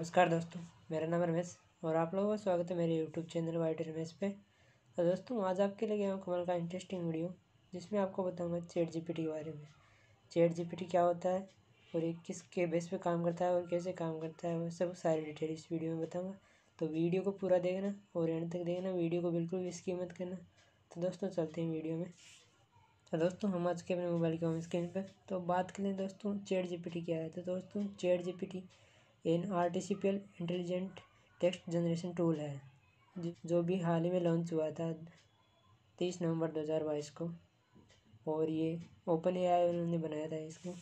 नमस्कार दोस्तों मेरा नाम रमेश और आप लोगों का स्वागत है मेरे यूट्यूब चैनल वाइट रमेश पे तो दोस्तों आज आपके लिए गया हूँ कमल का इंटरेस्टिंग वीडियो जिसमें आपको बताऊँगा चेट जीपीटी के बारे में चेट जीपीटी क्या होता है और ये किसके बेस पे काम करता है और कैसे काम करता है वो सब सारी डिटेल इस वीडियो में बताऊँगा तो वीडियो को पूरा देखना और एंड तक देखना वीडियो को बिल्कुल भी इसकी मत करना तो दोस्तों चलते हैं वीडियो में तो दोस्तों हम आज के अपने मोबाइल के होम स्क्रीन पर तो बात करें दोस्तों चेट जी क्या है तो दोस्तों चेट जी इन artificial intelligent text generation tool है जो भी हाल ही में लॉन्च हुआ था तीस नवंबर 2022 को और ये ओपन ए आई उन्होंने बनाया था इसको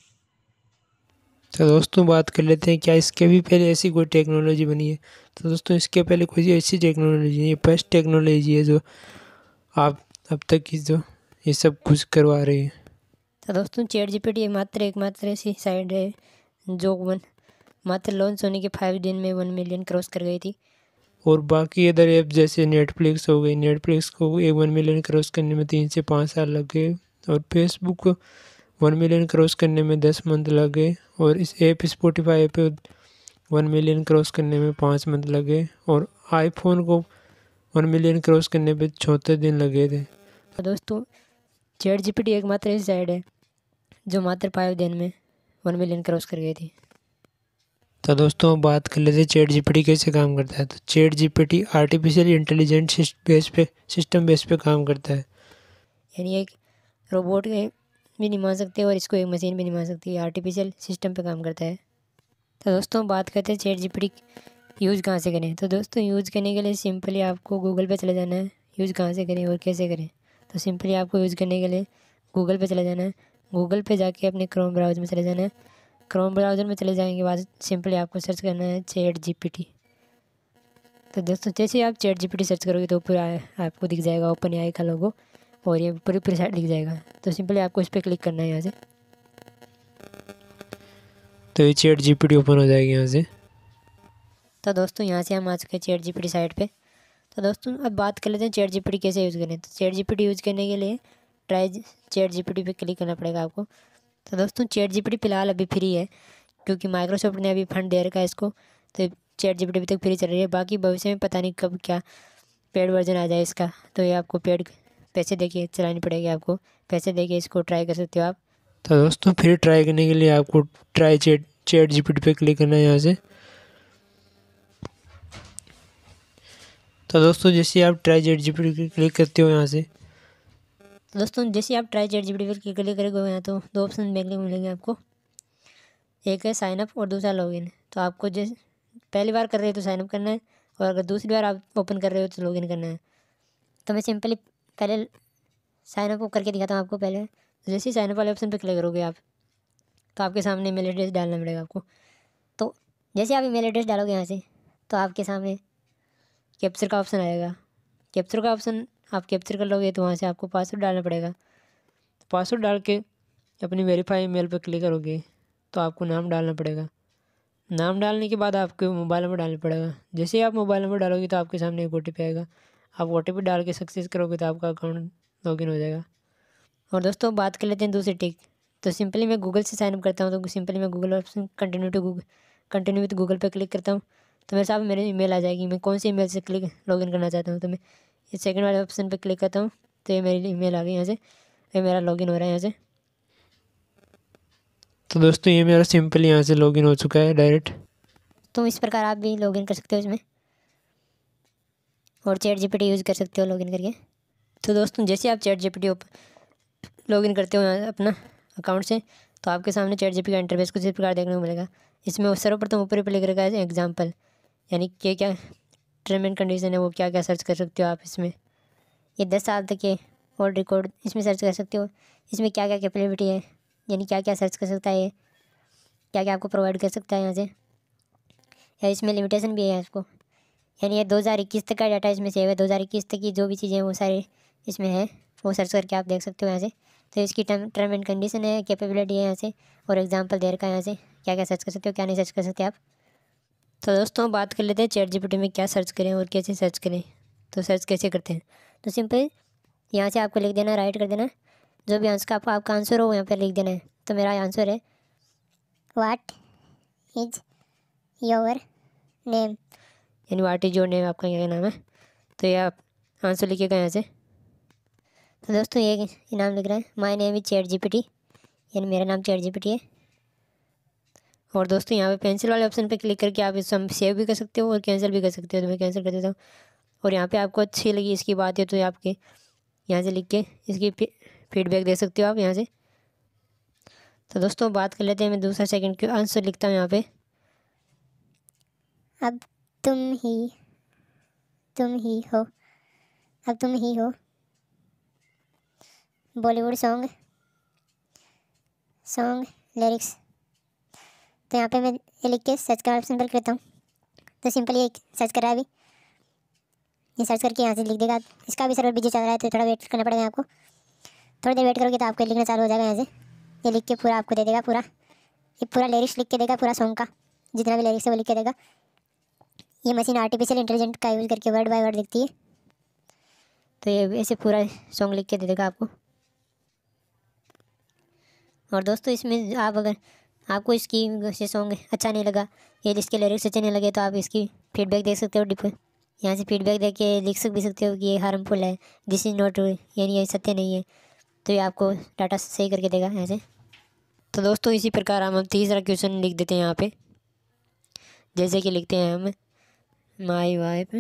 तो दोस्तों बात कर लेते हैं क्या इसके भी पहले ऐसी कोई टेक्नोलॉजी बनी है तो दोस्तों इसके पहले कोई ऐसी टेक्नोलॉजी नहीं है फर्स्ट टेक्नोलॉजी है जो आप अब तक की जो ये सब कुछ करवा रही है तो दोस्तों चेट जीपीटी एकमात्र एकमात्र ऐसी साइड है जो वन मात्र लॉन्च होने के फाइव दिन में वन मिलियन क्रॉस कर गई थी और बाकी अदर ऐप जैसे नेटफ्लिक्स हो गई नेटफ्लिक्स को एक वन मिलियन क्रॉस करने में तीन से पाँच साल लग गए और फेसबुक को वन मिलियन क्रॉस करने में दस मंथ लग गए और इस ऐप स्पोटिफाई पे वन मिलियन क्रॉस करने में पाँच मंथ लगे और आईफोन को वन मिलियन क्रॉस करने में चौथे दिन लगे थे तो दोस्तों पी टी एक मात्र ऐसी साइड है जो मात्र फाइव दिन में वन मिलियन क्रॉस कर गई थी तो दोस्तों बात कर लेते हैं चेट जीपीटी कैसे काम करता है तो P GPT artificial intelligent base पे सिस्टम बेस पे काम करता है यानी एक रोबोट भी नहीं मान सकते और इसको एक मशीन भी नहीं मान सकती आर्टिफिशियल सिस्टम पे काम करता है तो दोस्तों बात करते हैं चेट जीपीटी यूज़ कहाँ से करें तो दोस्तों यूज़ करने के लिए सिंपली आपको गूगल पर चले जाना है यूज़ कहाँ से करें और कैसे करें तो सिंपली आपको यूज़ करने के लिए गूगल पर चले जाना है गूगल पर जाके अपने क्रोम ब्राउज़ में चले जाना है क्रोम ब्राउज़र में चले जाएंगे बाद सिंपली आपको सर्च करना है चैट जीपीटी तो दोस्तों जैसे आप चैट जीपीटी सर्च करोगे तो पूरा आपको दिख जाएगा ओपन आई का लोगो और ये पूरी पूरी साइड दिख जाएगा तो सिंपली आपको इस पर क्लिक करना है यहाँ से तो ये चैट जीपीटी ओपन हो जाएगी यहाँ से तो दोस्तों यहाँ से हम आ चुके हैं चैट जीपीटी साइट पर तो दोस्तों अब बात कर लेते हैं चैट जी कैसे यूज़ करें तो चैट जी यूज़ करने के लिए ट्राई चैट जी पे क्लिक करना पड़ेगा आपको तो दोस्तों चैट जीपीटी फ़िलहाल अभी फ्री है क्योंकि माइक्रोसॉफ्ट ने अभी फंड दे रखा है इसको तो चैट जीपीटी अभी तक फ्री चल रही है बाकी भविष्य में पता नहीं कब क्या पेड वर्जन आ जाए इसका तो ये आपको पेड पैसे दे के चलानी पड़ेगी आपको पैसे दे के इसको ट्राई कर सकते हो आप तो दोस्तों फिर ट्राई करने के लिए आपको try chat chat G P click करना है यहाँ से तो दोस्तों जैसे आप ट्राई चैट जी क्लिक करते हो यहाँ से तो दोस्तों जैसे आप ट्राई चैट जी पर क्लिक करेंगे यहाँ तो दो ऑप्शन देखने को मिलेंगे आपको एक है साइनअप और दूसरा लॉगिन तो आपको जैसे पहली बार कर रहे हो तो साइनअप करना है और अगर दूसरी बार आप ओपन कर रहे हो तो लॉगिन करना है तो मैं सिंपली पहले साइनअप करके दिखाता हूँ आपको पहले तो जैसे ही साइनअप वाले ऑप्शन पर क्लिक करोगे आप तो आपके सामने मेल एड्रेस डालना पड़ेगा आपको तो जैसे आप मेल एड्रेस डालोगे यहाँ से तो आपके सामने कैप्चर का ऑप्शन आएगा कैप्चर का ऑप्शन आप कैप्चर कर लोगे तो वहाँ से आपको पासवर्ड डालना पड़ेगा पासवर्ड डाल के अपनी वेरीफाई मेल पर क्लिक करोगे तो आपको नाम डालना पड़ेगा नाम डालने के बाद आपके मोबाइल नंबर डालना पड़ेगा जैसे ही आप मोबाइल नंबर डालोगे तो आपके सामने एक ओ आएगा आप ओ डाल के सक्सेस करोगे तो आपका अकाउंट लॉगिन हो जाएगा और दोस्तों बात कर लेते हैं दूसरी टिक तो सिंपली मैं गूगल से साइनअप करता हूँ तो सिंपली मैं Google option continue to Google continue with Google पर क्लिक करता हूँ तो मेरे साथ मेरे ईमेल आ जाएगी मैं कौन से ईमेल से क्लिक लॉगिन करना चाहता हूँ तो मैं ये सेकंड वाले ऑप्शन पे क्लिक करता हूँ तो ये मेरी ईमेल आ गई यहाँ से ये मेरा लॉगिन हो रहा है यहाँ से तो दोस्तों ये मेरा सिंपल यहाँ से लॉगिन हो चुका है डायरेक्ट तो इस प्रकार आप भी लॉगिन कर सकते हो इसमें और चैट जी यूज़ कर सकते हो लॉगिन करके तो दोस्तों जैसे आप चैट जीपीटी लॉगिन करते हो अपना अकाउंट से तो आपके सामने चैट पी का इंटरफेस कुछ इस प्रकार देखने को मिलेगा इसमें सर्वप्रथम ऊपर ही पे लिख रखा है एग्जाम्पल यानी क्या क्या टर्म एंड कंडीशन है वो क्या क्या सर्च कर सकते हो आप इसमें ये दस साल तक के ओल्ड रिकॉर्ड इसमें सर्च कर सकते हो इसमें क्या क्या कैपेबिलिटी है यानी क्या क्या सर्च कर सकता है ये क्या क्या आपको प्रोवाइड कर सकता है यहाँ से या इसमें लिमिटेशन भी है इसको यानी ये इक्कीस तक का डाटा इसमें सेव है इक्कीस तक की जो भी चीज़ें हैं वो सारे इसमें है वो सर्च करके आप देख सकते हो यहाँ से तो इसकी टर्म टर्म एंड कंडीशन है कैपेबिलिटी है यहाँ से और एग्जाम्पल दे रखा है यहाँ से क्या क्या सर्च कर सकते हो क्या नहीं सर्च कर सकते आप तो दोस्तों बात कर लेते हैं चैट जीपीटी में क्या सर्च करें और कैसे सर्च करें तो सर्च कैसे करते हैं तो सिंपल यहाँ से आपको लिख देना राइट कर देना जो भी आंसर आपका आपका आंसर हो यहाँ पर लिख देना है तो मेरा आंसर है वाट इज योर नेम यानी वाट इज योर नेम आपका क्या नाम है तो ये आप आंसर लिखिएगा यहाँ से तो दोस्तों ये इनाम लिख रहा है my name is chat G यानी मेरा नाम चैट जी है और दोस्तों यहाँ पे पेंसिल वाले ऑप्शन पे क्लिक करके आप इसमें सेव भी कर सकते हो और कैंसिल भी कर सकते हो तो मैं कैंसिल कर देता हूँ और यहाँ पे आपको अच्छी लगी इसकी बात है तो आपके यहाँ से लिख के इसकी फीडबैक दे सकते हो आप यहाँ से तो दोस्तों बात कर लेते हैं मैं दूसरा सेकेंड के आंसर लिखता हूँ यहाँ पर अब तुम ही तुम ही हो अब तुम ही हो बॉलीवुड सॉन्ग सॉन्ग लिरिक्स तो यहाँ पे मैं ये लिख के सर्च का ऑप्शन पर करता हूँ तो सिंपल ये सर्च कर रहा है अभी ये सर्च करके यहाँ से लिख देगा इसका भी सर्वर बिजी चल रहा है तो थोड़ा वेट करना पड़ेगा आपको थोड़ी देर वेट करोगे तो आपको लिखना चालू हो जाएगा यहाँ से ये लिख के पूरा आपको दे देगा पूरा ये पूरा लिरिक्स लिख के देगा पूरा सॉन्ग का जितना भी लिरिक्स है वो लिख के देगा ये मशीन आर्टिफिशियल इंटेलिजेंट का यूज़ करके वर्ड बाय वर्ड लिखती है तो ये ऐसे पूरा सॉन्ग लिख के दे देगा आपको और दोस्तों इसमें आप अगर आपको इसकी से सॉन्ग अच्छा नहीं लगा ये इसके लिरिक्स अच्छे नहीं लगे तो आप इसकी फीडबैक दे सकते हो डिप यहाँ से फीडबैक दे के लिख सक भी सकते हो कि ये हार्मफुल है दिस इज़ नॉट यानी ये सत्य नहीं है तो ये आपको डाटा सही करके देगा यहाँ से तो दोस्तों इसी प्रकार हम तीसरा क्वेश्चन लिख देते हैं यहाँ पे जैसे कि लिखते हैं हम my wife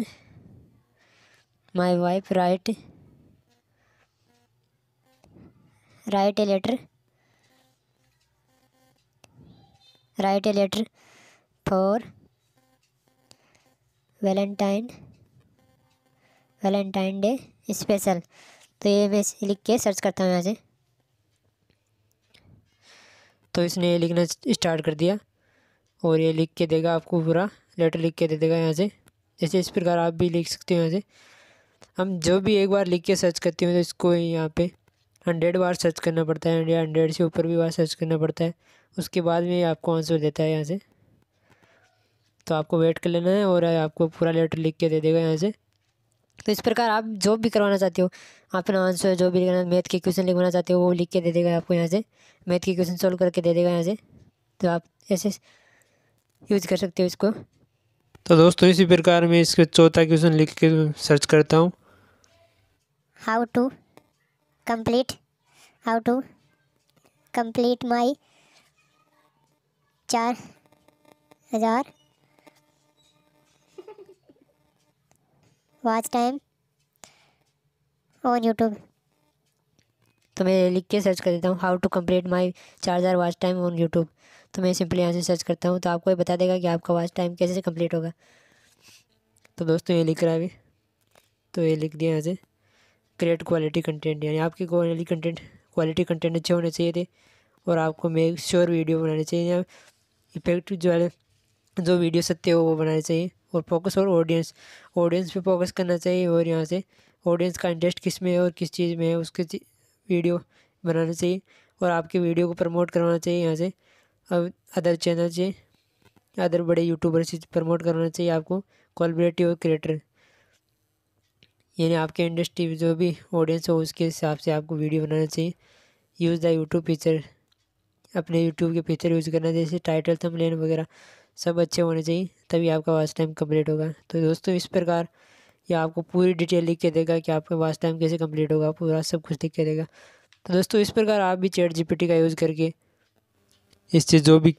my wife right right a letter write a letter for valentine Valentine Day special तो ये मैं लिख के सर्च करता हूँ यहाँ से तो इसने ये लिखना स्टार्ट कर दिया और ये लिख के देगा आपको पूरा लेटर लिख के दे देगा यहाँ से जैसे इस प्रकार आप भी लिख सकते हो यहाँ से हम जो भी एक बार लिख के सर्च करते हैं तो इसको यहाँ पे हंड्रेड बार सर्च करना पड़ता है या हंड्रेड से ऊपर भी बार सर्च करना पड़ता है उसके बाद में आपको आंसर देता है यहाँ से तो आपको वेट कर लेना है और आपको पूरा लेटर लिख के दे देगा यहाँ से तो इस प्रकार आप जो भी करवाना चाहते हो अपना आंसर जो भी लिखना मैथ के क्वेश्चन लिखवाना चाहते हो वो लिख के दे देगा आपको यहाँ से मैथ के क्वेश्चन सॉल्व करके दे देगा यहाँ से तो आप ऐसे यूज़ कर सकते हो इसको तो दोस्तों इसी प्रकार मैं इसके चौथा क्वेश्चन लिख के सर्च करता हूँ how to complete how to complete my चार हजार वॉच टाइम ऑन यूट्यूब तो मैं लिख के सर्च कर देता हूँ हाउ टू कंप्लीट माई चार हज़ार वाच टाइम ऑन यूट्यूब तो मैं सिंपली यहाँ से सर्च करता हूँ तो आपको ये बता देगा कि आपका वाच टाइम कैसे कंप्लीट होगा तो दोस्तों ये लिख रहा है अभी तो ये लिख दिया यहाँ से क्रिएट क्वालिटी कंटेंट यानी आपकी क्वालिटी कंटेंट क्वालिटी कंटेंट अच्छे होने चाहिए थे और आपको मेक श्योर वीडियो बनानी चाहिए इफेक्ट जो है जो वीडियो सत्य हो वो बनाना चाहिए और फोकस और ऑडियंस ऑडियंस पे फोकस करना चाहिए और यहाँ से ऑडियंस का इंटरेस्ट किस में है और किस चीज़ में है उसके वीडियो बनाना चाहिए और आपके वीडियो को प्रमोट करवाना चाहिए यहाँ से अब अदर चैनल से अदर बड़े यूट्यूबर से प्रमोट करवाना चाहिए आपको कॉलबरेटिव और क्रिएटर यानी आपके इंडस्ट्री जो भी ऑडियंस हो उसके हिसाब से आपको वीडियो बनाना चाहिए यूज़ द यूट्यूब फीचर अपने यूट्यूब के फीचर यूज़ करना जैसे टाइटल थंबनेल वगैरह सब अच्छे होने चाहिए तभी आपका वास्ट टाइम कम्प्लीट होगा तो दोस्तों इस प्रकार ये आपको पूरी डिटेल लिख के देगा कि आपका वास्ट टाइम कैसे कम्प्लीट होगा पूरा सब कुछ लिख के देगा तो दोस्तों इस प्रकार आप भी चैट जी का यूज़ करके इससे जो भी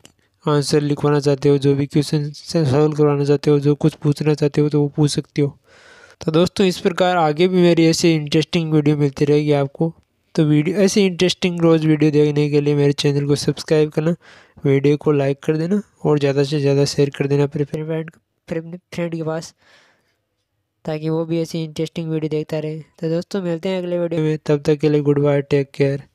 आंसर लिखवाना चाहते हो जो भी क्वेश्चन सॉल्व करवाना चाहते हो जो कुछ पूछना चाहते हो तो वो पूछ सकते हो तो दोस्तों इस प्रकार आगे भी मेरी ऐसी इंटरेस्टिंग वीडियो मिलती रहेगी आपको तो वीडियो ऐसी इंटरेस्टिंग रोज़ वीडियो देखने के लिए मेरे चैनल को सब्सक्राइब करना वीडियो को लाइक कर देना और ज़्यादा से ज़्यादा शेयर कर देना अपने फ्रेंड फिर अपने फ्रेंड के पास ताकि वो भी ऐसी इंटरेस्टिंग वीडियो देखता रहे तो दोस्तों मिलते हैं अगले वीडियो में तब तक के लिए गुड बाय टेक केयर